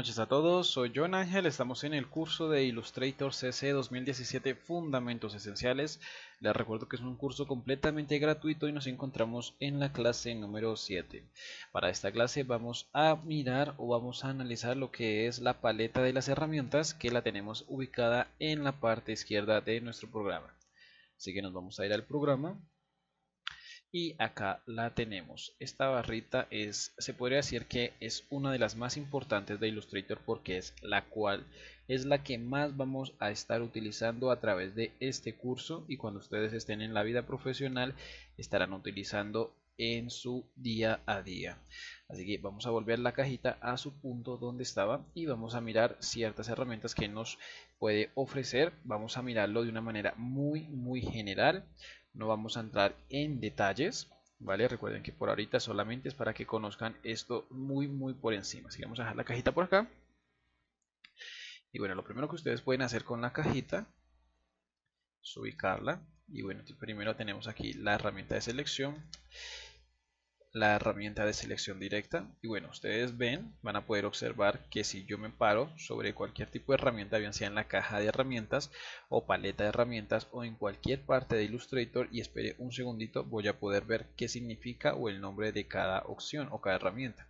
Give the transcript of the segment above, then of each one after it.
Buenas noches a todos, soy John Ángel, estamos en el curso de Illustrator CC 2017 Fundamentos Esenciales. Les recuerdo que es un curso completamente gratuito y nos encontramos en la clase número 7. Para esta clase vamos a mirar o vamos a analizar lo que es la paleta de las herramientas que la tenemos ubicada en la parte izquierda de nuestro programa. Así que nos vamos a ir al programa y acá la tenemos esta barrita es se podría decir que es una de las más importantes de Illustrator porque es la cual es la que más vamos a estar utilizando a través de este curso y cuando ustedes estén en la vida profesional estarán utilizando en su día a día así que vamos a volver la cajita a su punto donde estaba y vamos a mirar ciertas herramientas que nos puede ofrecer vamos a mirarlo de una manera muy muy general no vamos a entrar en detalles vale recuerden que por ahorita solamente es para que conozcan esto muy muy por encima así que vamos a dejar la cajita por acá y bueno lo primero que ustedes pueden hacer con la cajita es ubicarla y bueno primero tenemos aquí la herramienta de selección la herramienta de selección directa y bueno ustedes ven van a poder observar que si yo me paro sobre cualquier tipo de herramienta bien sea en la caja de herramientas o paleta de herramientas o en cualquier parte de Illustrator y espere un segundito voy a poder ver qué significa o el nombre de cada opción o cada herramienta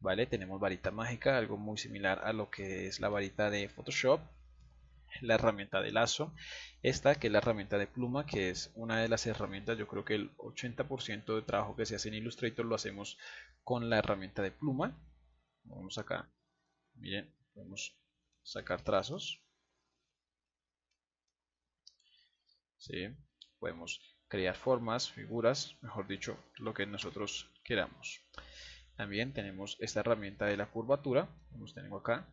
vale tenemos varita mágica algo muy similar a lo que es la varita de Photoshop la herramienta de lazo, esta que es la herramienta de pluma, que es una de las herramientas, yo creo que el 80% de trabajo que se hace en Illustrator lo hacemos con la herramienta de pluma. Vamos acá, miren, podemos sacar trazos. ¿Sí? Podemos crear formas, figuras, mejor dicho, lo que nosotros queramos. También tenemos esta herramienta de la curvatura, acá,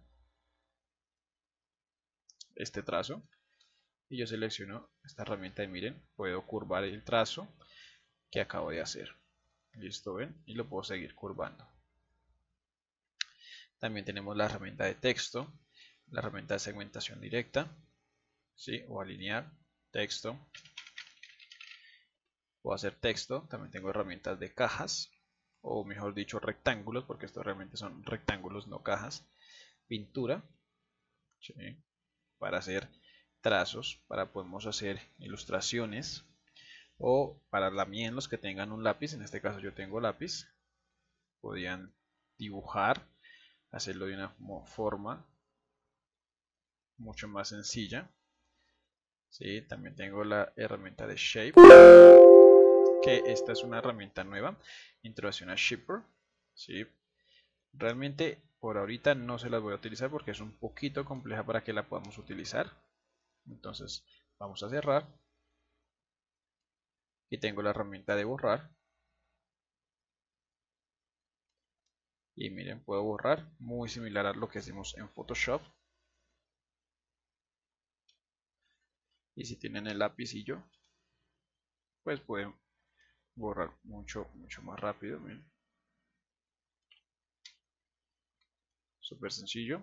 este trazo y yo selecciono esta herramienta y miren, puedo curvar el trazo que acabo de hacer. Listo, ven, y lo puedo seguir curvando. También tenemos la herramienta de texto, la herramienta de segmentación directa, ¿sí? o alinear, texto. o hacer texto, también tengo herramientas de cajas, o mejor dicho rectángulos, porque estos realmente son rectángulos, no cajas. Pintura, para hacer trazos, para podemos hacer ilustraciones o para también los que tengan un lápiz, en este caso yo tengo lápiz, podían dibujar, hacerlo de una forma mucho más sencilla. ¿sí? También tengo la herramienta de Shape, que esta es una herramienta nueva, introducción a shipper ¿sí? Realmente por ahorita no se las voy a utilizar porque es un poquito compleja para que la podamos utilizar. Entonces vamos a cerrar. Y tengo la herramienta de borrar. Y miren, puedo borrar, muy similar a lo que hacemos en Photoshop. Y si tienen el yo pues pueden borrar mucho, mucho más rápido. Miren. súper sencillo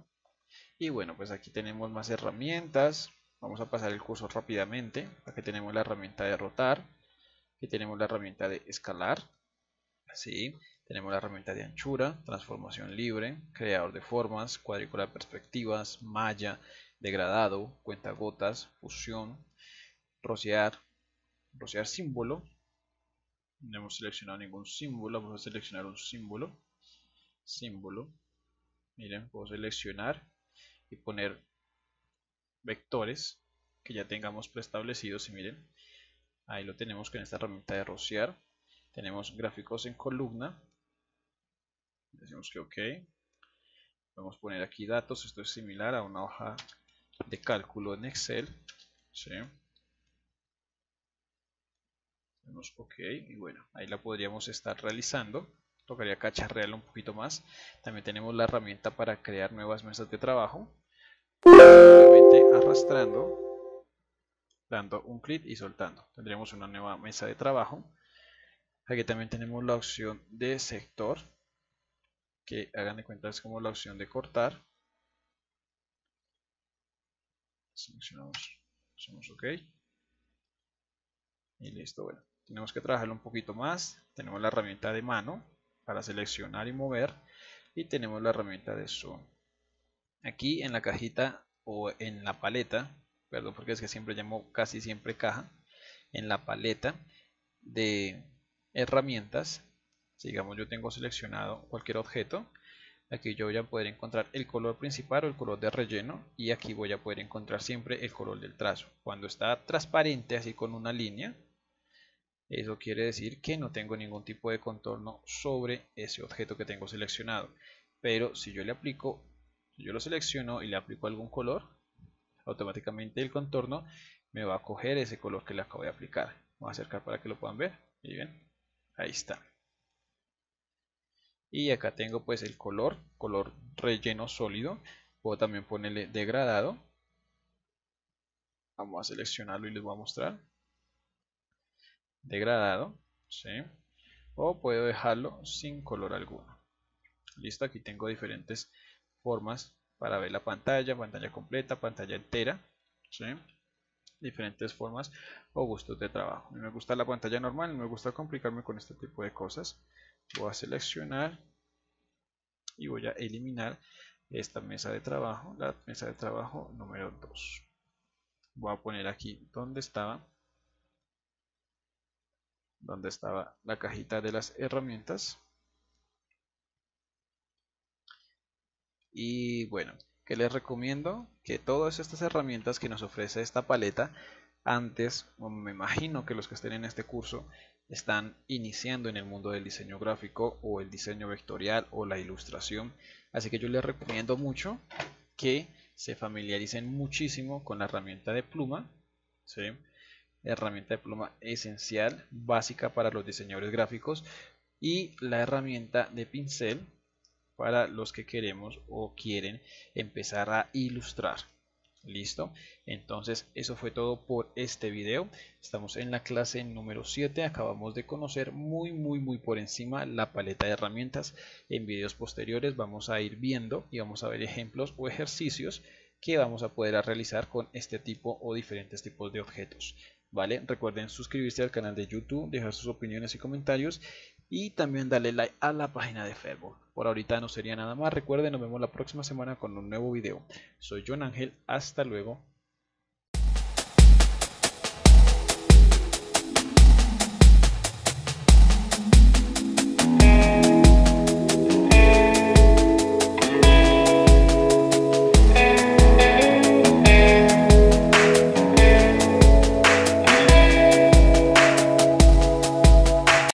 y bueno pues aquí tenemos más herramientas vamos a pasar el curso rápidamente aquí tenemos la herramienta de rotar aquí tenemos la herramienta de escalar así tenemos la herramienta de anchura, transformación libre, creador de formas, cuadrícula de perspectivas, malla, degradado, cuenta gotas fusión, rociar, rociar símbolo. No hemos seleccionado ningún símbolo, vamos a seleccionar un símbolo, símbolo, miren puedo seleccionar y poner vectores que ya tengamos preestablecidos y miren ahí lo tenemos con esta herramienta de rociar tenemos gráficos en columna decimos que ok Podemos poner aquí datos esto es similar a una hoja de cálculo en excel ¿sí? ok y bueno ahí la podríamos estar realizando tocaría cacharrearlo un poquito más. También tenemos la herramienta para crear nuevas mesas de trabajo. arrastrando, dando un clic y soltando. Tendremos una nueva mesa de trabajo. Aquí también tenemos la opción de sector, que hagan de cuenta es como la opción de cortar. Seleccionamos, hacemos OK. Y listo, bueno, tenemos que trabajarlo un poquito más. Tenemos la herramienta de mano, para seleccionar y mover y tenemos la herramienta de zoom aquí en la cajita o en la paleta perdón porque es que siempre llamo casi siempre caja en la paleta de herramientas si digamos yo tengo seleccionado cualquier objeto aquí yo voy a poder encontrar el color principal o el color de relleno y aquí voy a poder encontrar siempre el color del trazo cuando está transparente así con una línea eso quiere decir que no tengo ningún tipo de contorno sobre ese objeto que tengo seleccionado. Pero si yo le aplico, yo lo selecciono y le aplico algún color, automáticamente el contorno me va a coger ese color que le acabo de aplicar. Voy a acercar para que lo puedan ver. Y bien, ahí está. Y acá tengo pues el color, color relleno sólido. Puedo también ponerle degradado. Vamos a seleccionarlo y les voy a mostrar degradado, o puedo dejarlo sin color alguno. Listo, aquí tengo diferentes formas para ver la pantalla, pantalla completa, pantalla entera, diferentes formas o gustos de trabajo. me gusta la pantalla normal, no me gusta complicarme con este tipo de cosas. Voy a seleccionar y voy a eliminar esta mesa de trabajo, la mesa de trabajo número 2. Voy a poner aquí donde estaba donde estaba la cajita de las herramientas y bueno que les recomiendo que todas estas herramientas que nos ofrece esta paleta antes me imagino que los que estén en este curso están iniciando en el mundo del diseño gráfico o el diseño vectorial o la ilustración así que yo les recomiendo mucho que se familiaricen muchísimo con la herramienta de pluma herramienta de pluma esencial, básica para los diseñadores gráficos y la herramienta de pincel para los que queremos o quieren empezar a ilustrar. Listo, entonces eso fue todo por este video. Estamos en la clase número 7. Acabamos de conocer muy, muy, muy por encima la paleta de herramientas. En videos posteriores vamos a ir viendo y vamos a ver ejemplos o ejercicios que vamos a poder realizar con este tipo o diferentes tipos de objetos. ¿vale? Recuerden suscribirse al canal de YouTube, dejar sus opiniones y comentarios y también darle like a la página de Facebook. Por ahorita no sería nada más, recuerden, nos vemos la próxima semana con un nuevo video. Soy John Ángel, hasta luego.